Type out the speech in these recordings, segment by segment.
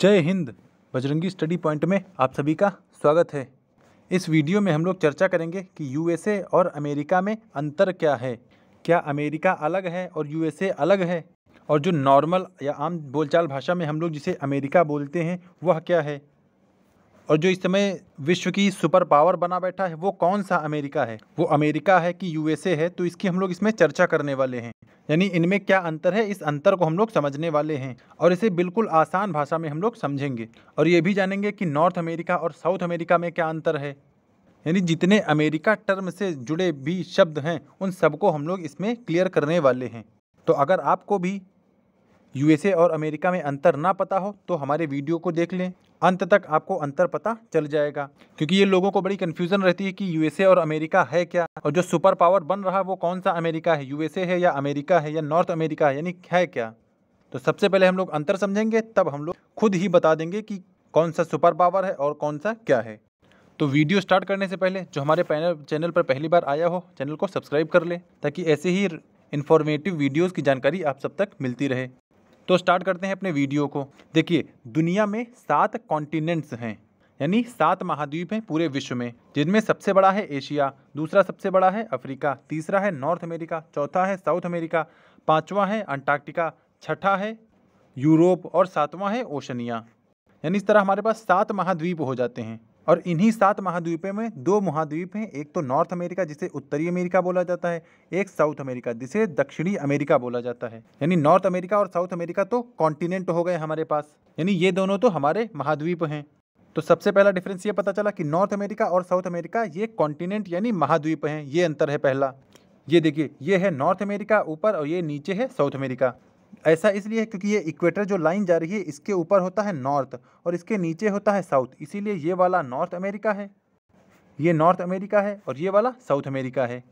जय Hind Bajrangi study point में आप सभी का स्वागत है इस वीडियो में हम लोग चर्चा करेंगे कि यूएसए और अमेरिका में अंतर क्या है क्या अमेरिका अलग है और यूएसए अलग है और जो नॉर्मल या आम बोलचाल भाषा में हम लोग जिसे अमेरिका बोलते हैं वह क्या है और जो इस समय विश्व की सुपर पावर बना बैठा है वो कौन सा अमेरिका है वो अमेरिका है कि यूएसए है तो इसकी हम लोग इसमें चर्चा करने वाले हैं यानी इनमें क्या अंतर है इस अंतर को हम लोग समझने वाले हैं और इसे बिल्कुल आसान भाषा में हम लोग समझेंगे और ये भी जानेंगे कि नॉर्थ अमेरिका और साउथ अमेरिका में क्या अंतर है यानी जितने अमेरिका टर्म से जुड़े भी शब्द हैं उन सबको हम लोग इसमें क्लियर करने वाले हैं तो अगर आपको भी यूएसए और अमेरिका में अंतर ना पता हो तो हमारे वीडियो को देख लें अंत तक आपको अंतर पता चल जाएगा क्योंकि ये लोगों को बड़ी कन्फ्यूज़न रहती है कि यूएसए और अमेरिका है क्या और जो सुपर पावर बन रहा वो कौन सा अमेरिका है यूएसए है या अमेरिका है या नॉर्थ अमेरिका है यानी है क्या तो सबसे पहले हम लोग अंतर समझेंगे तब हम लोग खुद ही बता देंगे कि कौन सा सुपर पावर है और कौन सा क्या है तो वीडियो स्टार्ट करने से पहले जो हमारे पैनल चैनल पर पहली बार आया हो चैनल को सब्सक्राइब कर ले ताकि ऐसे ही इन्फॉर्मेटिव वीडियोज़ की जानकारी आप सब तक मिलती रहे तो स्टार्ट करते हैं अपने वीडियो को देखिए दुनिया में सात कॉन्टिनेंट्स हैं यानी सात महाद्वीप हैं पूरे विश्व में जिनमें सबसे बड़ा है एशिया दूसरा सबसे बड़ा है अफ्रीका तीसरा है नॉर्थ अमेरिका चौथा है साउथ अमेरिका पाँचवा है अंटार्कटिका छठा है यूरोप और सातवां है ओशनिया यानी इस तरह हमारे पास सात महाद्वीप हो जाते हैं और इन्हीं सात महाद्वीपों में दो महाद्वीप हैं एक तो नॉर्थ अमेरिका जिसे उत्तरी अमेरिका बोला जाता है एक साउथ अमेरिका जिसे दक्षिणी अमेरिका बोला जाता है यानी नॉर्थ अमेरिका और साउथ अमेरिका तो कॉन्टिनेंट हो गए हमारे पास यानी ये दोनों तो हमारे महाद्वीप हैं तो सबसे पहला डिफरेंस ये पता चला कि नॉर्थ अमेरिका और साउथ अमेरिका ये कॉन्टिनेंट यानी महाद्वीप हैं ये अंतर है पहला ये देखिए ये है नॉर्थ अमेरिका ऊपर और ये नीचे है साउथ अमेरिका ऐसा इसलिए क्योंकि ये इक्वेटर जो लाइन जा रही है इसके ऊपर होता है नॉर्थ और इसके नीचे होता है साउथ इसीलिए ये वाला नॉर्थ अमेरिका है ये नॉर्थ अमेरिका है और ये वाला साउथ अमेरिका है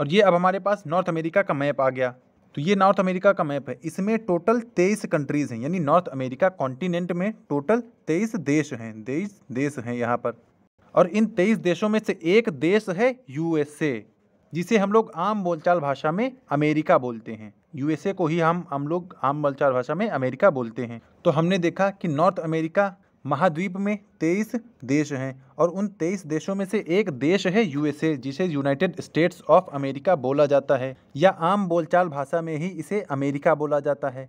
और ये अब हमारे पास नॉर्थ अमेरिका का मैप आ गया तो ये नॉर्थ अमेरिका का मैप है इसमें टोटल तेईस कंट्रीज़ हैं यानी नॉर्थ अमेरिका कॉन्टिनेंट में टोटल तेईस देश हैं तेईस देश हैं यहाँ पर और इन तेईस देशों में से एक देश है यूएसए जिसे हम लोग आम बोलचाल भाषा में अमेरिका बोलते हैं यूएसए को ही हम हम लोग आम बोलचाल भाषा में अमेरिका बोलते हैं तो हमने देखा कि नॉर्थ अमेरिका महाद्वीप में तेईस देश हैं और उन तेईस देशों में से एक देश है यूएसए जिसे यूनाइटेड स्टेट्स ऑफ अमेरिका बोला जाता है या आम बोलचाल भाषा में ही इसे अमेरिका बोला जाता है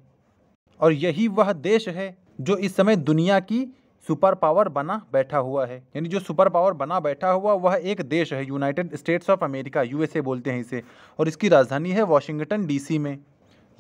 और यही वह देश है जो इस समय दुनिया की सुपर पावर बना बैठा हुआ है यानी जो सुपर पावर बना बैठा हुआ वह एक देश है United States of America USA बोलते हैं इसे और इसकी राजधानी है वाशिंगटन डीसी में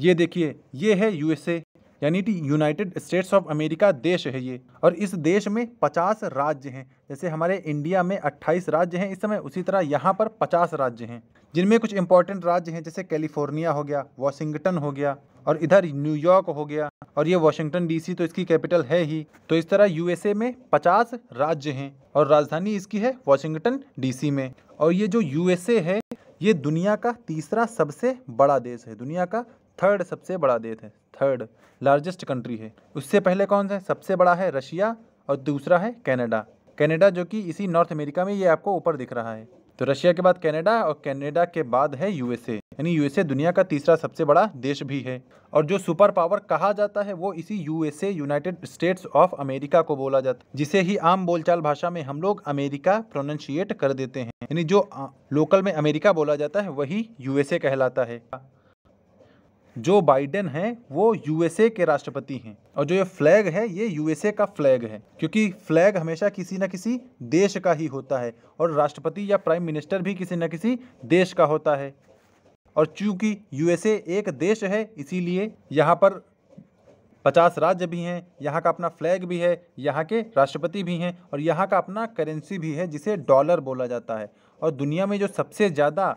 ये देखिए ये है यूएसए यानी कि यूनाइटेड स्टेट्स ऑफ अमेरिका देश है ये और इस देश में पचास राज्य हैं जैसे हमारे इंडिया में अट्ठाईस राज्य हैं इस समय उसी तरह यहाँ पर पचास राज्य हैं जिनमें कुछ इंपॉर्टेंट राज्य हैं जैसे कैलिफोर्निया हो गया वॉशिंगटन हो गया और इधर न्यूयॉर्क हो गया और ये वाशिंगटन डीसी तो इसकी कैपिटल है ही तो इस तरह यूएसए में 50 राज्य हैं और राजधानी इसकी है वाशिंगटन डीसी में और ये जो यूएसए है ये दुनिया का तीसरा सबसे बड़ा देश है दुनिया का थर्ड सबसे बड़ा देश है थर्ड लार्जेस्ट कंट्री है उससे पहले कौन सा है सबसे बड़ा है रशिया और दूसरा है कनाडा कनाडा जो कि इसी नॉर्थ अमेरिका में ये आपको ऊपर दिख रहा है तो रशिया के बाद कनाडा और कनाडा के बाद है यूएसए यानी यूएसए दुनिया का तीसरा सबसे बड़ा देश भी है और जो सुपर पावर कहा जाता है वो इसी USA United States of America को बोला जाता है जिसे ही आम बोलचाल भाषा में हम लोग अमेरिका प्रोनाउंशिएट कर देते हैं यानी जो लोकल में अमेरिका बोला जाता है वही यूएसए कहलाता है जो बाइडेन हैं वो यूएसए के राष्ट्रपति हैं और जो ये फ्लैग है ये यूएसए का फ्लैग है क्योंकि फ्लैग हमेशा किसी न किसी देश का ही होता है और राष्ट्रपति या प्राइम मिनिस्टर भी किसी न किसी देश का होता है और चूंकि यूएसए एक देश है इसीलिए यहाँ पर पचास राज्य भी हैं यहाँ का अपना फ्लैग भी है यहाँ के राष्ट्रपति भी हैं और यहाँ का अपना करेंसी भी है जिसे डॉलर बोला जाता है और दुनिया में जो सबसे ज़्यादा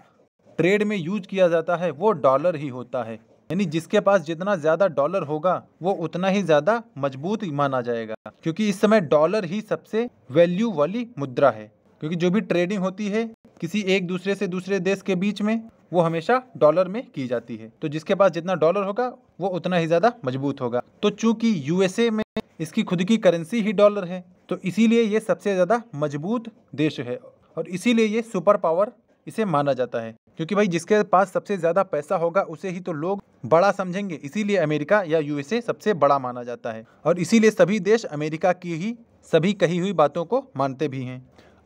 ट्रेड में यूज किया जाता है वो डॉलर ही होता है यानी जिसके पास जितना ज्यादा डॉलर होगा वो उतना ही ज्यादा मजबूत माना जाएगा क्योंकि इस समय डॉलर ही सबसे वैल्यू वाली मुद्रा है क्योंकि जो भी ट्रेडिंग होती है किसी एक दूसरे से दूसरे देश के बीच में वो हमेशा डॉलर में की जाती है तो जिसके पास जितना डॉलर होगा वो उतना ही ज़्यादा मजबूत होगा तो चूंकि यूएसए में इसकी खुद की करेंसी ही डॉलर है तो इसीलिए ये सबसे ज़्यादा मजबूत देश है और इसीलिए ये सुपर पावर इसे माना जाता है क्योंकि भाई जिसके पास सबसे ज़्यादा पैसा होगा उसे ही तो लोग बड़ा समझेंगे इसीलिए अमेरिका या यूएसए सबसे बड़ा माना जाता है और इसीलिए सभी देश अमेरिका की ही सभी कही हुई बातों को मानते भी हैं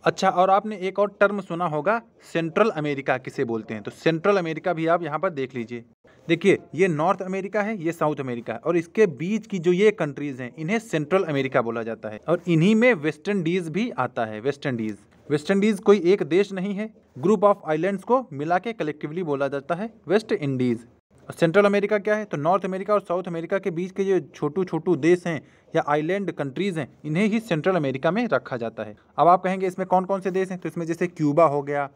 अच्छा और आपने एक और टर्म सुना होगा सेंट्रल अमेरिका किसे बोलते हैं तो सेंट्रल अमेरिका भी आप यहाँ पर देख लीजिए देखिए ये नॉर्थ अमेरिका है ये साउथ अमेरिका है और इसके बीच की जो ये कंट्रीज़ हैं इन्हें सेंट्रल अमेरिका बोला जाता है और इन्हीं में वेस्ट इंडीज़ भी आता है वेस्ट इंडीज़ वेस्ट इंडीज़ कोई एक देश नहीं है ग्रुप ऑफ आइलैंड्स को मिला के कलेक्टिवली बोला जाता है वेस्ट इंडीज़ और सेंट्रल अमेरिका क्या है तो नॉर्थ अमेरिका और साउथ अमेरिका के बीच के जो छोटू छोटू देश हैं या आइलैंड कंट्रीज़ हैं इन्हें ही सेंट्रल अमेरिका में रखा जाता है अब आप कहेंगे इसमें कौन कौन से देश हैं तो इसमें जैसे क्यूबा हो गया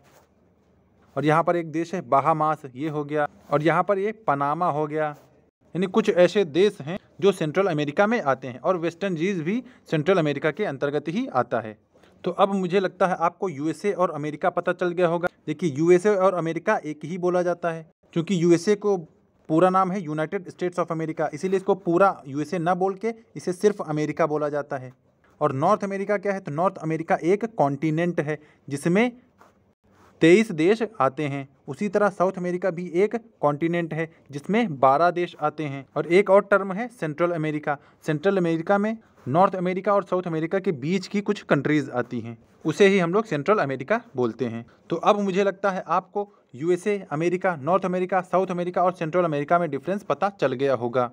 और यहाँ पर एक देश है बहामास ये हो गया और यहाँ पर ये पनामा हो गया यानी कुछ ऐसे देश हैं जो सेंट्रल अमेरिका में आते हैं और वेस्टर्न जीज भी सेंट्रल अमेरिका के अंतर्गत ही आता है तो अब मुझे लगता है आपको यूएसए और अमेरिका पता चल गया होगा देखिए यूएसए और अमेरिका एक ही बोला जाता है क्योंकि यूएसए को पूरा नाम है यूनाइटेड स्टेट्स ऑफ अमेरिका इसीलिए इसको पूरा यूएसए ना बोल के इसे सिर्फ अमेरिका बोला जाता है और नॉर्थ अमेरिका क्या है तो नॉर्थ अमेरिका एक कॉन्टीनेंट है जिसमें तेईस देश आते हैं उसी तरह साउथ अमेरिका भी एक कॉन्टिनेंट है जिसमें बारह देश आते हैं और एक और टर्म है सेंट्रल अमेरिका सेंट्रल अमेरिका में नॉर्थ अमेरिका और साउथ अमेरिका के बीच की कुछ कंट्रीज़ आती हैं उसे ही हम लोग सेंट्रल अमेरिका बोलते हैं तो अब मुझे लगता है आपको USA America north America south America और सेंट्रल अमेरिका में डिफरेंस पता चल गया होगा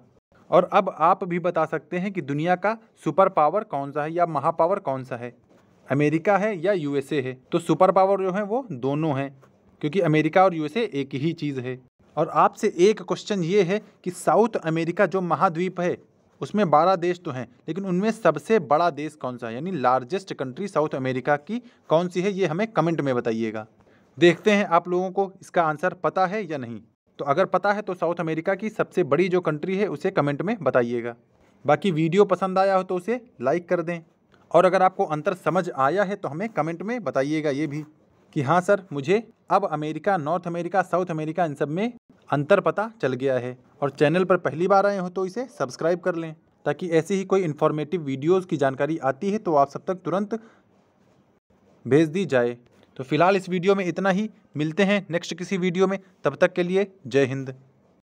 और अब आप भी बता सकते हैं कि दुनिया का सुपर पावर कौन सा है या महापावर कौन सा है अमेरिका है या यूएसए है तो सुपर पावर जो है वो दोनों हैं क्योंकि अमेरिका और यूएसए एक ही चीज़ है और आपसे एक क्वेश्चन ये है कि साउथ अमेरिका जो महाद्वीप है उसमें बारह देश तो हैं लेकिन उनमें सबसे बड़ा देश कौन सा है यानी लार्जेस्ट कंट्री साउथ अमेरिका की कौन सी है ये हमें कमेंट में बताइएगा देखते हैं आप लोगों को इसका आंसर पता है या नहीं तो अगर पता है तो साउथ अमेरिका की सबसे बड़ी जो कंट्री है उसे कमेंट में बताइएगा बाकी वीडियो पसंद आया हो तो उसे लाइक कर दें और अगर आपको अंतर समझ आया है तो हमें कमेंट में बताइएगा ये भी कि हाँ सर मुझे अब America north America south America इन सब में अंतर पता चल गया है और चैनल पर पहली बार आए हो तो इसे सब्सक्राइब कर लें ताकि ऐसी ही कोई इन्फॉर्मेटिव वीडियोज़ की जानकारी आती है तो आप सब तक तुरंत भेज दी जाए तो फिलहाल इस वीडियो में इतना ही मिलते हैं नेक्स्ट किसी वीडियो में तब तक के लिए जय हिंद